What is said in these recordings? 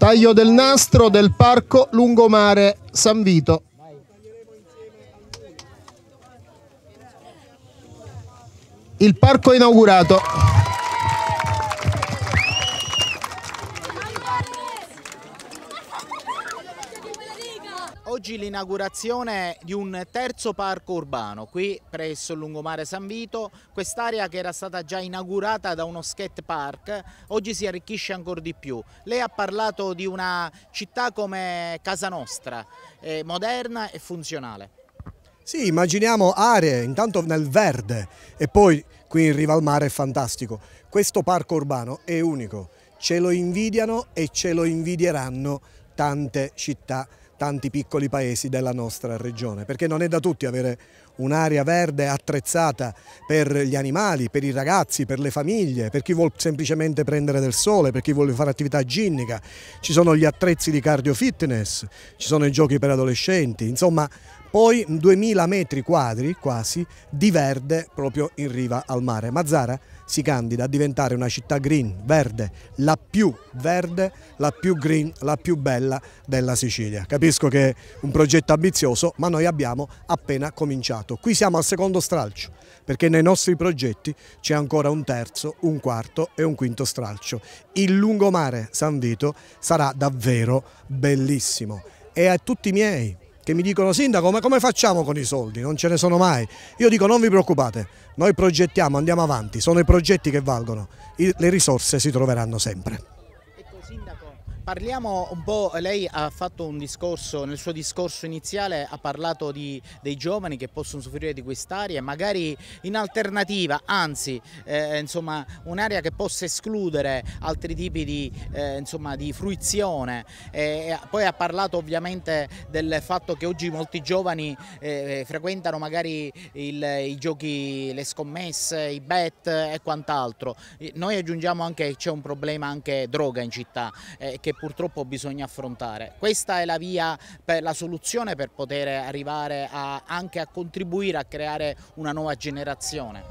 Taglio del nastro del parco lungomare San Vito. Il parco inaugurato. Oggi l'inaugurazione di un terzo parco urbano qui presso il lungomare San Vito, quest'area che era stata già inaugurata da uno skate park, oggi si arricchisce ancora di più. Lei ha parlato di una città come casa nostra, eh, moderna e funzionale. Sì, immaginiamo aree, intanto nel verde e poi qui in riva al mare è fantastico. Questo parco urbano è unico, ce lo invidiano e ce lo invidieranno tante città tanti piccoli paesi della nostra regione, perché non è da tutti avere un'area verde attrezzata per gli animali, per i ragazzi, per le famiglie, per chi vuole semplicemente prendere del sole, per chi vuole fare attività ginnica, ci sono gli attrezzi di cardio fitness, ci sono i giochi per adolescenti, insomma poi 2000 metri quadri quasi di verde proprio in riva al mare. Mazzara si candida a diventare una città green, verde, la più verde, la più green, la più bella della Sicilia. Capisco che è un progetto ambizioso, ma noi abbiamo appena cominciato. Qui siamo al secondo stralcio, perché nei nostri progetti c'è ancora un terzo, un quarto e un quinto stralcio. Il lungomare San Vito sarà davvero bellissimo. E a tutti i miei che mi dicono sindaco ma come facciamo con i soldi? Non ce ne sono mai. Io dico non vi preoccupate, noi progettiamo, andiamo avanti, sono i progetti che valgono, le risorse si troveranno sempre. Parliamo un po', lei ha fatto un discorso, nel suo discorso iniziale ha parlato di, dei giovani che possono soffrire di quest'area, magari in alternativa, anzi eh, un'area che possa escludere altri tipi di, eh, insomma, di fruizione. Eh, e poi ha parlato ovviamente del fatto che oggi molti giovani eh, eh frequentano magari il, i giochi, le scommesse, i bet e quant'altro. Noi aggiungiamo anche che c'è un problema anche droga in città eh, che purtroppo bisogna affrontare. Questa è la via, per la soluzione per poter arrivare a, anche a contribuire a creare una nuova generazione.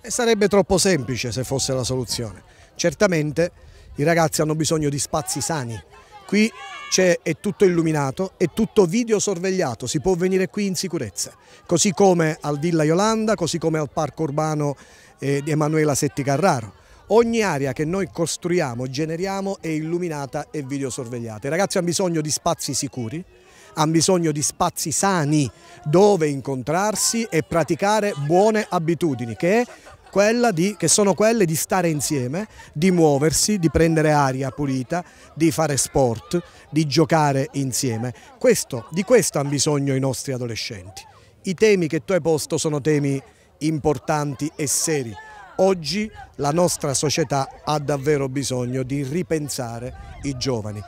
E sarebbe troppo semplice se fosse la soluzione. Certamente i ragazzi hanno bisogno di spazi sani. Qui è, è tutto illuminato, è tutto videosorvegliato, si può venire qui in sicurezza, così come al Villa Yolanda, così come al parco urbano eh, di Emanuela Setti Carraro. Ogni area che noi costruiamo, generiamo è illuminata e videosorvegliata. I ragazzi hanno bisogno di spazi sicuri, hanno bisogno di spazi sani dove incontrarsi e praticare buone abitudini che, di, che sono quelle di stare insieme, di muoversi, di prendere aria pulita, di fare sport, di giocare insieme. Questo, di questo hanno bisogno i nostri adolescenti. I temi che tu hai posto sono temi importanti e seri. Oggi la nostra società ha davvero bisogno di ripensare i giovani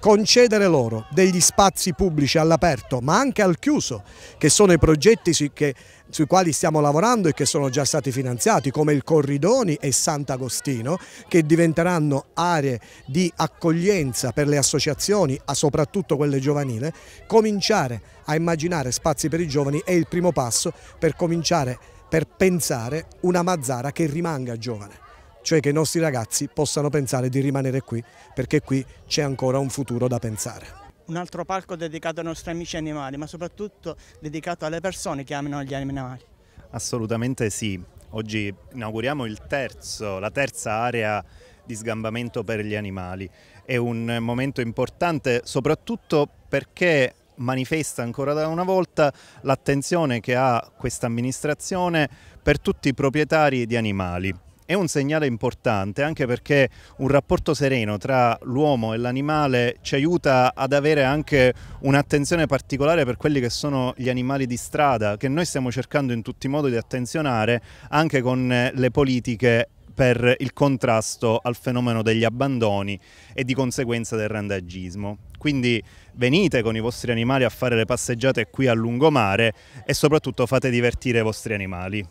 concedere loro degli spazi pubblici all'aperto ma anche al chiuso che sono i progetti sui, che, sui, quali stiamo lavorando e che sono già stati finanziati come il Corridoni e Sant'Agostino che diventeranno aree di accoglienza per le associazioni soprattutto quelle giovanili cominciare a immaginare spazi per i giovani è il primo passo per cominciare a per pensare una Mazzara che rimanga giovane, cioè che i nostri ragazzi possano pensare di rimanere qui, perché qui c'è ancora un futuro da pensare un altro palco dedicato ai nostri amici animali, ma soprattutto dedicato alle persone che amano gli animali. Assolutamente sì. Oggi inauguriamo terzo, la terza area di sgambamento per gli animali. È un momento importante soprattutto perché manifesta ancora una volta l'attenzione che ha questa amministrazione per tutti i proprietari di animali. È un segnale importante anche perché un rapporto sereno tra l'uomo e l'animale ci aiuta ad avere anche un'attenzione particolare per quelli che sono gli animali di strada che noi stiamo cercando in tutti i modi di attenzionare anche con eh, le politiche per il contrasto al fenomeno degli abbandoni e di conseguenza del randagismo. Quindi venite con i vostri animali a fare le passeggiate qui a lungomare e soprattutto fate divertire i vostri animali.